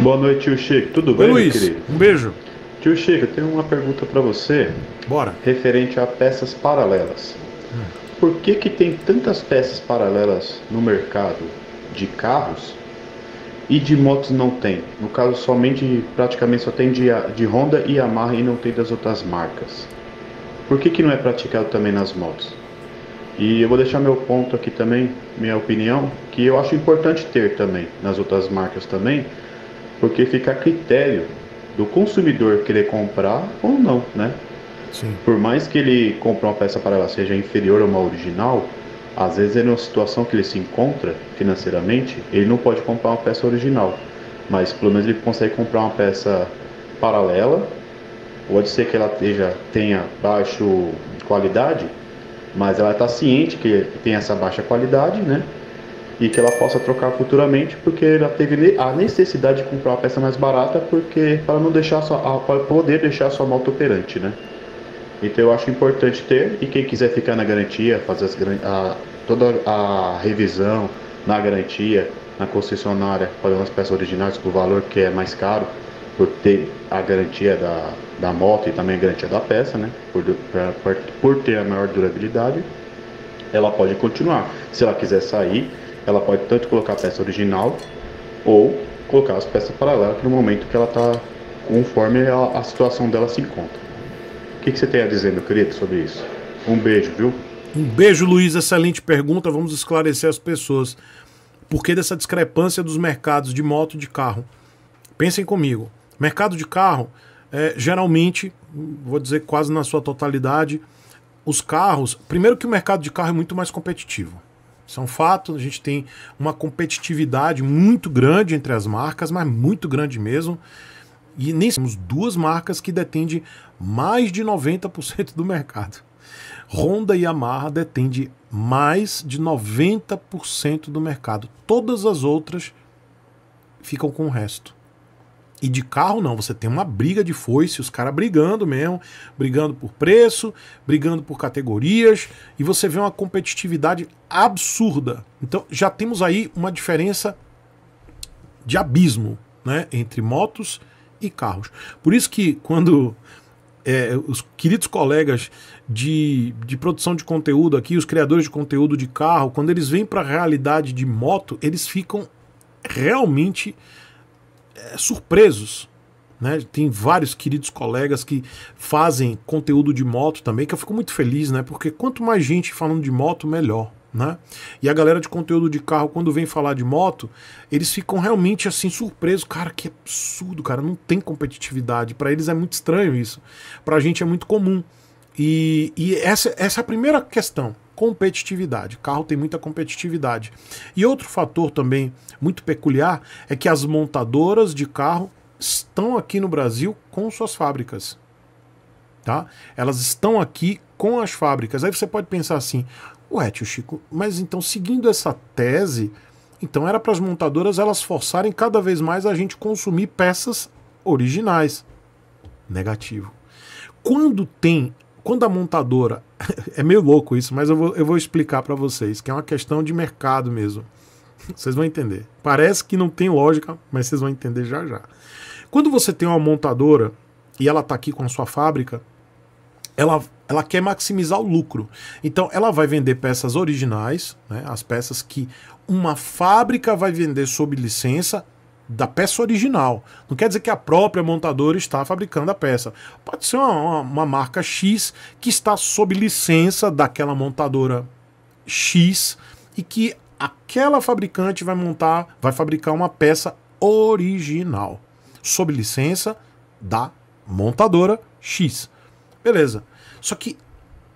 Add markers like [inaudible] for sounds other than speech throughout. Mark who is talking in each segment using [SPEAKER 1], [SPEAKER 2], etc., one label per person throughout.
[SPEAKER 1] Boa noite, tio Chico. Tudo bem, Luiz, querido? Um beijo. Tio Chico, eu tenho uma pergunta para você. Bora. Referente a peças paralelas. Hum. Por que que tem tantas peças paralelas no mercado de carros e de motos não tem? No caso, somente, praticamente só tem de, de Honda e Yamaha e não tem das outras marcas. Por que que não é praticado também nas motos? E eu vou deixar meu ponto aqui também, minha opinião, que eu acho importante ter também nas outras marcas também, porque fica a critério do consumidor querer comprar ou não, né? Sim. Por mais que ele compre uma peça para ela seja inferior a uma original, às vezes ele é uma situação que ele se encontra financeiramente, ele não pode comprar uma peça original, mas pelo menos ele consegue comprar uma peça paralela. Pode ser que ela esteja, tenha baixo qualidade, mas ela está ciente que tem essa baixa qualidade, né? e que ela possa trocar futuramente, porque ela teve a necessidade de comprar uma peça mais barata, porque para não deixar sua, para poder deixar sua moto operante, né? Então eu acho importante ter e quem quiser ficar na garantia, fazer as, a, toda a revisão na garantia, na concessionária, fazer as peças originais com o valor que é mais caro, por ter a garantia da, da moto e também a garantia da peça, né? Por, por, por ter a maior durabilidade, ela pode continuar. Se ela quiser sair, ela pode tanto colocar a peça original ou colocar as peças paralelas no momento que ela está conforme a, a, situação dela se encontra. O que, que você tem a dizer, meu querido, sobre isso? Um beijo, viu?
[SPEAKER 2] Um beijo, Luiz. Excelente pergunta. Vamos esclarecer as pessoas. Por que dessa discrepância dos mercados de moto e de carro? Pensem comigo. Mercado de carro, é, geralmente, vou dizer quase na sua totalidade, os carros. Primeiro, que o mercado de carro é muito mais competitivo. Isso é um fato, a gente tem uma competitividade muito grande entre as marcas, mas muito grande mesmo. E nem somos duas marcas que detêm mais de 90% do mercado. Honda e Yamaha detêm mais de 90% do mercado. Todas as outras ficam com o resto. E de carro não, você tem uma briga de foice, os caras brigando mesmo, brigando por preço, brigando por categorias, e você vê uma competitividade absurda. Então já temos aí uma diferença de abismo né, entre motos e carros. Por isso que quando é, os queridos colegas de, de produção de conteúdo aqui, os criadores de conteúdo de carro, quando eles vêm para a realidade de moto, eles ficam realmente é, surpresos. Né? Tem vários queridos colegas que fazem conteúdo de moto também, que eu fico muito feliz, né? Porque quanto mais gente falando de moto, melhor. Né? E a galera de conteúdo de carro, quando vem falar de moto, eles ficam realmente assim surpresos. Cara, que absurdo, cara, não tem competitividade. Para eles é muito estranho isso. Para a gente é muito comum. E, e essa, essa é a primeira questão competitividade. carro tem muita competitividade. E outro fator também muito peculiar é que as montadoras de carro estão aqui no Brasil com suas fábricas. Tá? Elas estão aqui com as fábricas. Aí você pode pensar assim: "Ué, tio Chico, mas então seguindo essa tese, então era para as montadoras elas forçarem cada vez mais a gente consumir peças originais". Negativo. Quando tem quando a montadora. [laughs] é meio louco isso, mas eu vou, eu vou explicar para vocês, que é uma questão de mercado mesmo. Vocês vão entender. Parece que não tem lógica, mas vocês vão entender já já. Quando você tem uma montadora e ela está aqui com a sua fábrica, ela, ela quer maximizar o lucro. Então ela vai vender peças originais, né, as peças que uma fábrica vai vender sob licença da peça original. Não quer dizer que a própria montadora está fabricando a peça. Pode ser uma, uma marca X que está sob licença daquela montadora X e que aquela fabricante vai montar, vai fabricar uma peça original, sob licença da montadora X. Beleza. Só que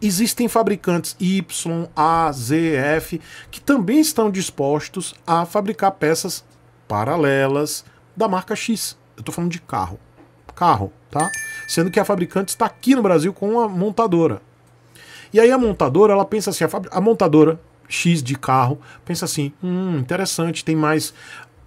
[SPEAKER 2] existem fabricantes Y, A, Z, F que também estão dispostos a fabricar peças paralelas da marca X. Eu estou falando de carro. Carro, tá? Sendo que a fabricante está aqui no Brasil com uma montadora. E aí a montadora, ela pensa assim, a, a montadora X de carro, pensa assim, hum, interessante, tem mais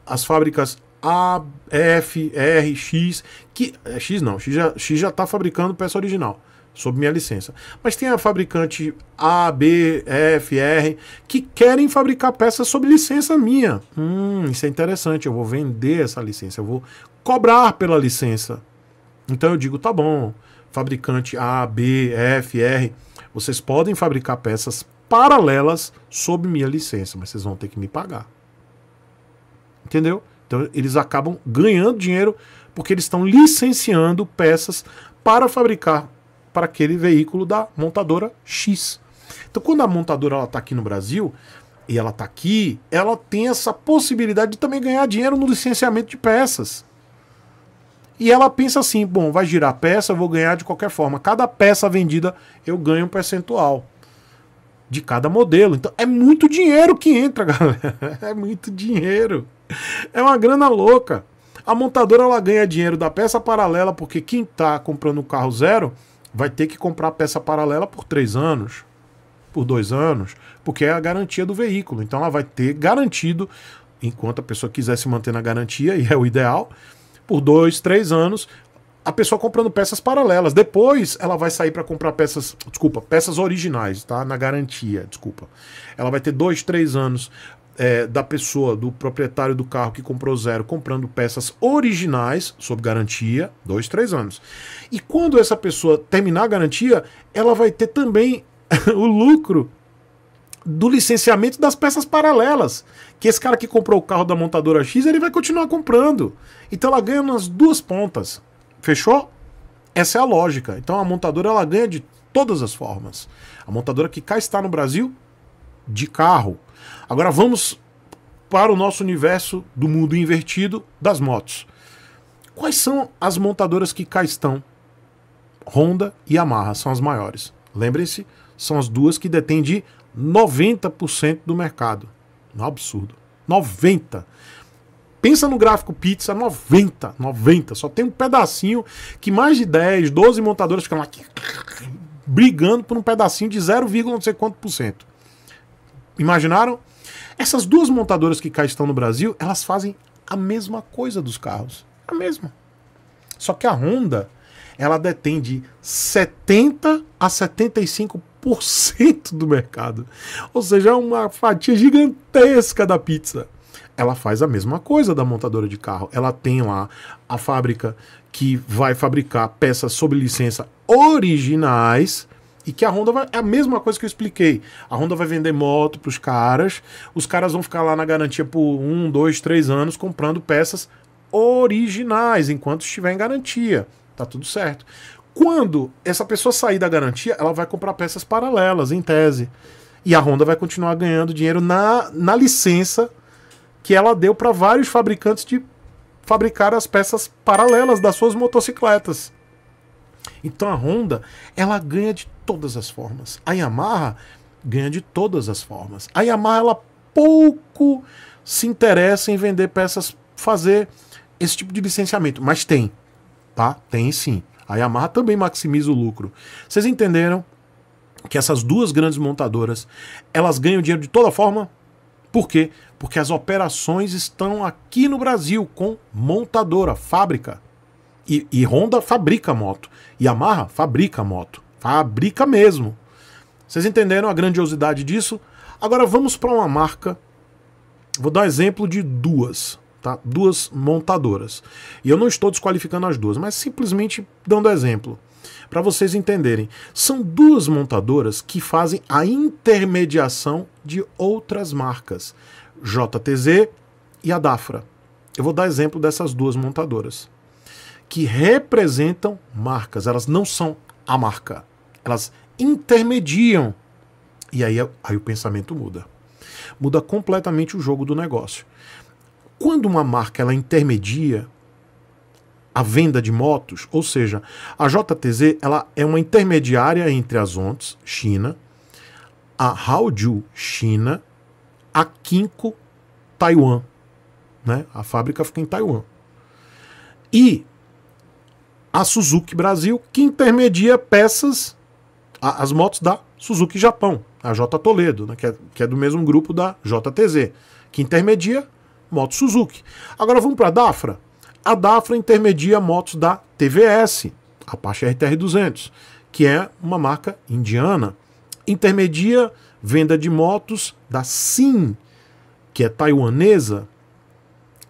[SPEAKER 2] as fábricas A, F, R, X, que... É, X não, X já, X já tá fabricando peça original sob minha licença. Mas tem a fabricante A, B, F, R, que querem fabricar peças sob licença minha. Hum, isso é interessante, eu vou vender essa licença, eu vou cobrar pela licença. Então eu digo, tá bom, fabricante A, B, F, R, vocês podem fabricar peças paralelas sob minha licença, mas vocês vão ter que me pagar. Entendeu? Então eles acabam ganhando dinheiro porque eles estão licenciando peças para fabricar para aquele veículo da montadora X. Então, quando a montadora está aqui no Brasil e ela está aqui, ela tem essa possibilidade de também ganhar dinheiro no licenciamento de peças. E ela pensa assim: bom, vai girar peça, eu vou ganhar de qualquer forma. Cada peça vendida eu ganho um percentual de cada modelo. Então é muito dinheiro que entra, [laughs] galera. É muito dinheiro. É uma grana louca. A montadora ela ganha dinheiro da peça paralela porque quem está comprando o carro zero vai ter que comprar peça paralela por três anos, por dois anos, porque é a garantia do veículo. Então ela vai ter garantido, enquanto a pessoa quiser se manter na garantia, e é o ideal, por dois, três anos, a pessoa comprando peças paralelas. Depois ela vai sair para comprar peças, desculpa, peças originais, tá? Na garantia, desculpa. Ela vai ter dois, três anos é, da pessoa, do proprietário do carro que comprou zero, comprando peças originais, sob garantia, dois, três anos. E quando essa pessoa terminar a garantia, ela vai ter também [laughs] o lucro do licenciamento das peças paralelas. Que esse cara que comprou o carro da montadora X, ele vai continuar comprando. Então ela ganha nas duas pontas. Fechou? Essa é a lógica. Então a montadora ela ganha de todas as formas. A montadora que cá está no Brasil de carro, Agora vamos para o nosso universo do mundo invertido das motos. Quais são as montadoras que cá estão? Honda e Yamaha são as maiores. Lembrem-se, são as duas que detêm de 90% do mercado. Um absurdo. 90. Pensa no gráfico pizza, 90, 90. Só tem um pedacinho que mais de 10, 12 montadoras ficam lá brigando por um pedacinho de 0, não sei quanto por cento. Imaginaram? Essas duas montadoras que cá estão no Brasil, elas fazem a mesma coisa dos carros. A mesma. Só que a Honda, ela detém de 70 a 75% do mercado. Ou seja, é uma fatia gigantesca da pizza. Ela faz a mesma coisa da montadora de carro. Ela tem lá a fábrica que vai fabricar peças sob licença originais e que a Honda vai, é a mesma coisa que eu expliquei. A Honda vai vender moto para os caras, os caras vão ficar lá na garantia por um, dois, três anos comprando peças originais enquanto estiver em garantia. Tá tudo certo. Quando essa pessoa sair da garantia, ela vai comprar peças paralelas, em tese. E a Honda vai continuar ganhando dinheiro na, na licença que ela deu para vários fabricantes de fabricar as peças paralelas das suas motocicletas. Então a Honda, ela ganha de todas as formas. A Yamaha ganha de todas as formas. A Yamaha, ela pouco se interessa em vender peças, fazer esse tipo de licenciamento, mas tem, tá? Tem sim. A Yamaha também maximiza o lucro. Vocês entenderam que essas duas grandes montadoras, elas ganham dinheiro de toda forma? Por quê? Porque as operações estão aqui no Brasil com montadora, fábrica. E, e Honda fabrica moto. Yamaha fabrica moto. Fabrica mesmo. Vocês entenderam a grandiosidade disso? Agora vamos para uma marca. Vou dar um exemplo de duas, tá? Duas montadoras. E eu não estou desqualificando as duas, mas simplesmente dando exemplo para vocês entenderem. São duas montadoras que fazem a intermediação de outras marcas, JTZ e a Dafra. Eu vou dar exemplo dessas duas montadoras que representam marcas. Elas não são a marca. Elas intermediam. E aí, aí o pensamento muda. Muda completamente o jogo do negócio. Quando uma marca ela intermedia a venda de motos, ou seja, a JTZ ela é uma intermediária entre as ONTs, China, a Haoju, China, a Kinko, Taiwan. Né? A fábrica fica em Taiwan. E a Suzuki Brasil, que intermedia peças, a, as motos da Suzuki Japão, a J Toledo, né, que, é, que é do mesmo grupo da JTZ, que intermedia motos Suzuki. Agora vamos para a Dafra. A Dafra intermedia motos da TVS, a Apache RTR200, que é uma marca indiana. Intermedia venda de motos da SIM, que é taiwanesa.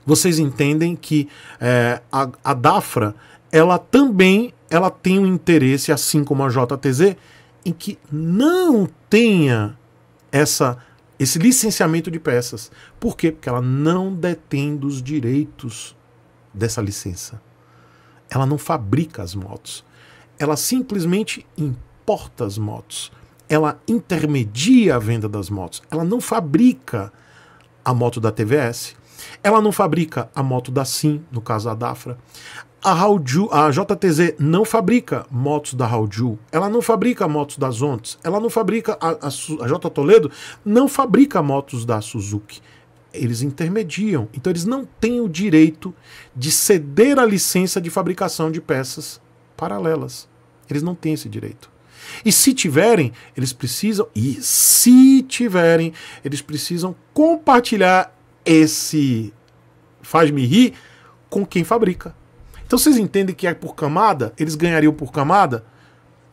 [SPEAKER 2] Vocês entendem que é, a, a Dafra ela também ela tem um interesse, assim como a JTZ, em que não tenha essa esse licenciamento de peças. Por quê? Porque ela não detém dos direitos dessa licença. Ela não fabrica as motos. Ela simplesmente importa as motos. Ela intermedia a venda das motos. Ela não fabrica a moto da TVS. Ela não fabrica a moto da SIM, no caso da DAFRA. A Haoju, a JTZ não fabrica motos da Haoju, ela não fabrica motos da Zontes, ela não fabrica a, a, a J Toledo não fabrica motos da Suzuki. Eles intermediam, então eles não têm o direito de ceder a licença de fabricação de peças paralelas. Eles não têm esse direito. E se tiverem, eles precisam, e se tiverem, eles precisam compartilhar esse faz-me rir com quem fabrica. Então vocês entendem que é por camada? Eles ganhariam por camada?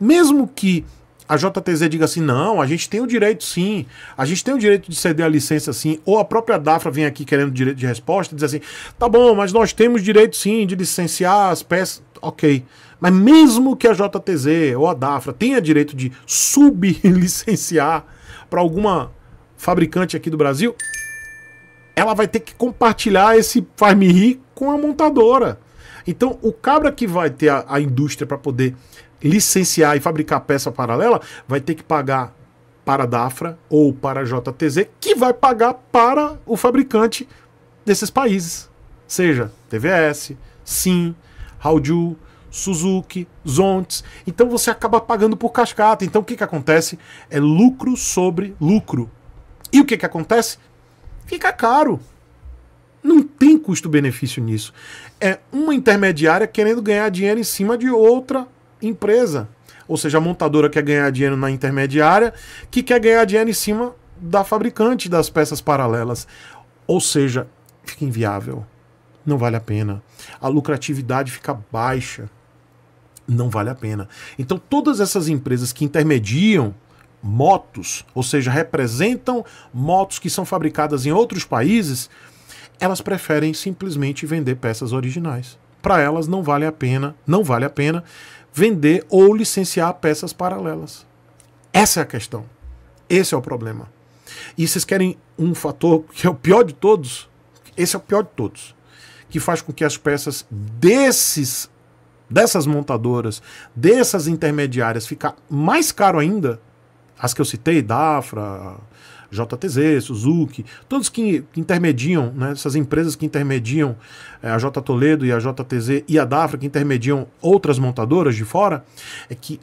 [SPEAKER 2] Mesmo que a JTZ diga assim: não, a gente tem o direito sim, a gente tem o direito de ceder a licença sim, ou a própria DAFRA vem aqui querendo direito de resposta e diz assim: tá bom, mas nós temos direito sim de licenciar as peças, ok. Mas mesmo que a JTZ ou a DAFRA tenha direito de sublicenciar para alguma fabricante aqui do Brasil, ela vai ter que compartilhar esse faz-me rir com a montadora. Então, o cabra que vai ter a, a indústria para poder licenciar e fabricar peça paralela vai ter que pagar para a DAFRA ou para a JTZ, que vai pagar para o fabricante desses países. Seja TVS, Sim, Hauju, Suzuki, Zontes. Então você acaba pagando por cascata. Então o que, que acontece? É lucro sobre lucro. E o que, que acontece? Fica caro. Não tem custo-benefício nisso. É uma intermediária querendo ganhar dinheiro em cima de outra empresa. Ou seja, a montadora quer ganhar dinheiro na intermediária, que quer ganhar dinheiro em cima da fabricante das peças paralelas. Ou seja, fica inviável. Não vale a pena. A lucratividade fica baixa. Não vale a pena. Então, todas essas empresas que intermediam motos, ou seja, representam motos que são fabricadas em outros países, elas preferem simplesmente vender peças originais. Para elas não vale a pena, não vale a pena vender ou licenciar peças paralelas. Essa é a questão. Esse é o problema. E vocês querem um fator que é o pior de todos? Esse é o pior de todos. Que faz com que as peças desses dessas montadoras, dessas intermediárias ficar mais caro ainda, as que eu citei, Dafra, JTZ, Suzuki, todos que intermediam, né, essas empresas que intermediam é, a J Toledo e a JTZ e a Dafra, que intermediam outras montadoras de fora, é que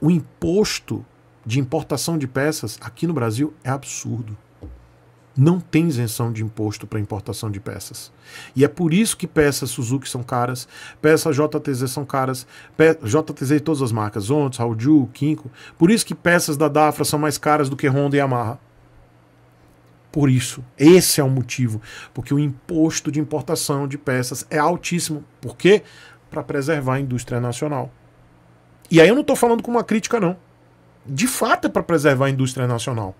[SPEAKER 2] o imposto de importação de peças aqui no Brasil é absurdo. Não tem isenção de imposto para importação de peças. E é por isso que peças Suzuki são caras, peças JTZ são caras, JTZ e todas as marcas, Raul Ju, Kinko. Por isso que peças da Dafra são mais caras do que Honda e Yamaha por isso. Esse é o motivo. Porque o imposto de importação de peças é altíssimo. Por quê? Para preservar a indústria nacional. E aí eu não estou falando com uma crítica, não. De fato é para preservar a indústria nacional.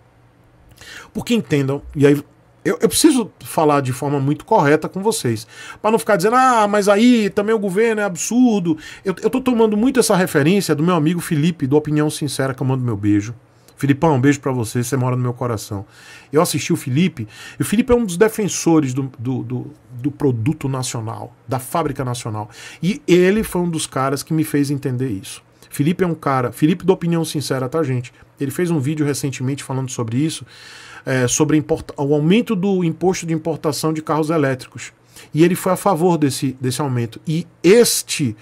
[SPEAKER 2] Porque entendam, e aí eu, eu, preciso falar de forma muito correta com vocês. Para não ficar dizendo, ah, mas aí também o governo é absurdo. Eu, eu tomando muito essa referência do meu amigo Felipe, do Opinião Sincera, que eu mando meu beijo. Filipão, um beijo para você, você mora no meu coração. Eu assisti o Felipe, e o Felipe é um dos defensores do, do, do, do produto nacional, da fábrica nacional. E ele foi um dos caras que me fez entender isso. Felipe é um cara, Felipe da Opinião Sincera, tá, gente? Ele fez um vídeo recentemente falando sobre isso, é, sobre o aumento do imposto de importação de carros elétricos. E ele foi a favor desse, desse aumento. E este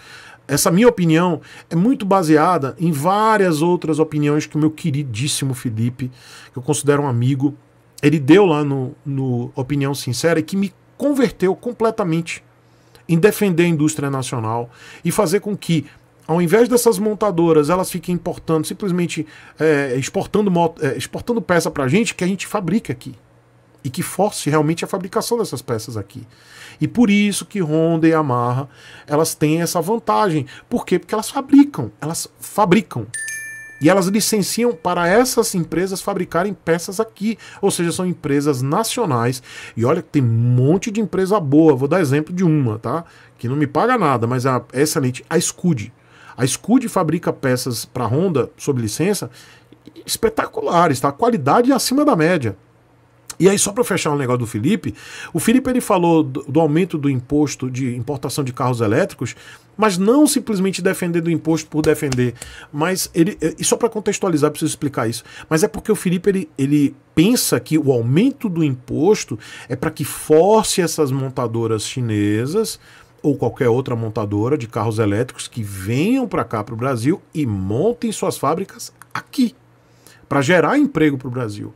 [SPEAKER 2] essa minha opinião é muito baseada em várias outras opiniões que o meu queridíssimo Felipe, que eu considero um amigo, ele deu lá no, no Opinião Sincera e que me converteu completamente em defender a indústria nacional e fazer com que, ao invés dessas montadoras, elas fiquem importando, simplesmente é, exportando, moto, é, eh, exportando peça para a gente que a gente fabrica aqui e que force realmente a fabricação dessas peças aqui. E por isso que Honda e Yamaha, elas têm essa vantagem. Por quê? Porque elas fabricam, elas fabricam. E elas licenciam para essas empresas fabricarem peças aqui, ou seja, são empresas nacionais. E olha que tem um monte de empresa boa, vou dar exemplo de uma, tá? Que não me paga nada, mas é excelente, a Scud. A Scud fabrica peças para Honda sob licença espetaculares, tá? A qualidade é acima da média. E aí, só para fechar o um negócio do Felipe, o Felipe ele falou do, do, aumento do imposto de importação de carros elétricos, mas não simplesmente defender do imposto por defender. Mas ele. Eh, e só para contextualizar, preciso explicar isso. Mas é porque o Felipe ele, ele pensa que o aumento do imposto é para que force essas montadoras chinesas ou qualquer outra montadora de carros elétricos que venham para cá para o Brasil e montem suas fábricas aqui para gerar emprego para o Brasil.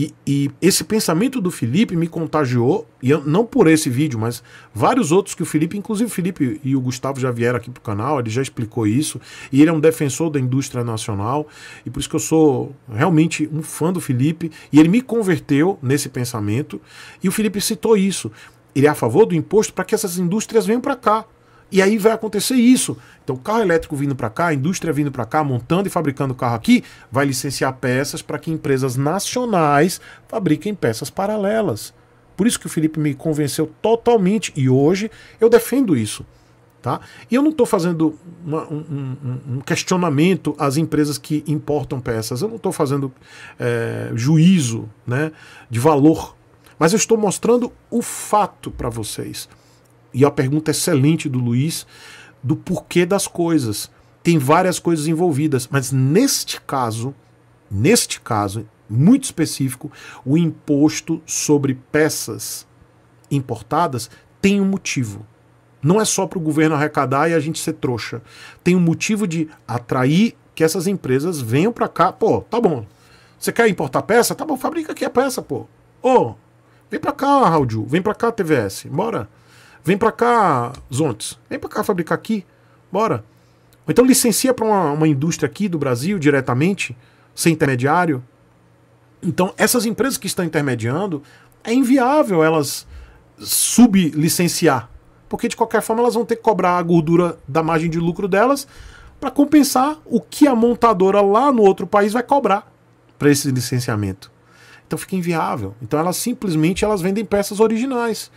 [SPEAKER 2] E, e, esse pensamento do Felipe me contagiou, e não por esse vídeo, mas vários outros que o Felipe, inclusive o Felipe e o Gustavo já vieram aqui pro canal, ele já explicou isso, e ele é um defensor da indústria nacional, e por isso que eu sou realmente um fã do Felipe, e ele me converteu nesse pensamento, e o Felipe citou isso. Ele é a favor do imposto para que essas indústrias venham para cá, e aí vai acontecer isso. Então, carro elétrico vindo para cá, indústria vindo para cá, montando e fabricando carro aqui, vai licenciar peças para que empresas nacionais fabriquem peças paralelas. Por isso que o Felipe me convenceu totalmente e hoje eu defendo isso. Tá? E eu não estou fazendo uma, um, um, um, questionamento às empresas que importam peças, eu não estou fazendo é, juízo né, de valor, mas eu estou mostrando o fato para vocês e a pergunta excelente do Luiz do porquê das coisas. Tem várias coisas envolvidas, mas neste caso, neste caso muito específico, o imposto sobre peças importadas tem um motivo. Não é só para o governo arrecadar e a gente ser trouxa. Tem um motivo de atrair que essas empresas venham para cá. Pô, tá bom. Você quer importar peça? Tá bom, fabrica aqui a peça, pô. Ô, oh, vem para cá, Raul, vem para cá, TVS. Bora. Vem para cá, Zontes. Vem para cá fabricar aqui. Bora. Ou então licencia para uma, uma indústria aqui do Brasil diretamente, sem intermediário. Então, essas empresas que estão intermediando, é inviável elas sublicenciar. Porque de qualquer forma elas vão ter que cobrar a gordura da margem de lucro delas para compensar o que a montadora lá no outro país vai cobrar para esse licenciamento. Então fica inviável. Então elas simplesmente elas vendem peças originais.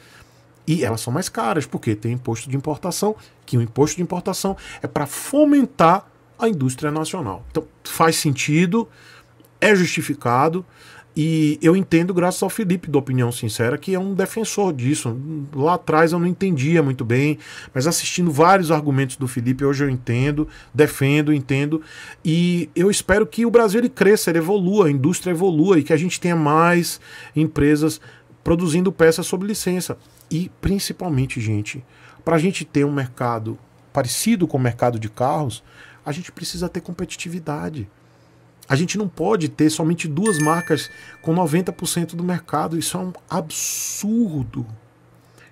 [SPEAKER 2] E elas são mais caras, porque tem imposto de importação, que o imposto de importação é para fomentar a indústria nacional. Então faz sentido, é justificado, e eu entendo, graças ao Felipe, do Opinião Sincera, que é um defensor disso. Lá atrás eu não entendia muito bem, mas assistindo vários argumentos do Felipe, hoje eu entendo, defendo, entendo. E eu espero que o Brasil ele cresça, ele evolua, a indústria evolua e que a gente tenha mais empresas produzindo peças sob licença. E, principalmente, gente, para a gente ter um mercado parecido com o mercado de carros, a gente precisa ter competitividade. A gente não pode ter somente duas marcas com 90% do mercado. Isso é um absurdo.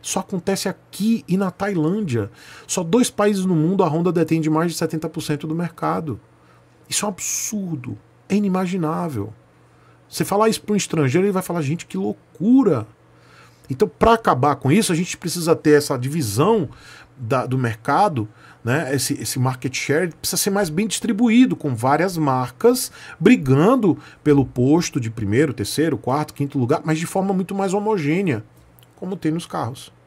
[SPEAKER 2] Isso acontece aqui e na Tailândia. Só dois países no mundo a Honda detém de mais de 70% do mercado. Isso é um absurdo. É inimaginável. Você falar isso para um estrangeiro, ele vai falar: gente, que loucura! Então, para acabar com isso, a gente precisa ter essa divisão da, do mercado, né? Esse, esse market share precisa ser mais bem distribuído, com várias marcas brigando pelo posto de primeiro, terceiro, quarto, quinto lugar, mas de forma muito mais homogênea, como tem nos carros.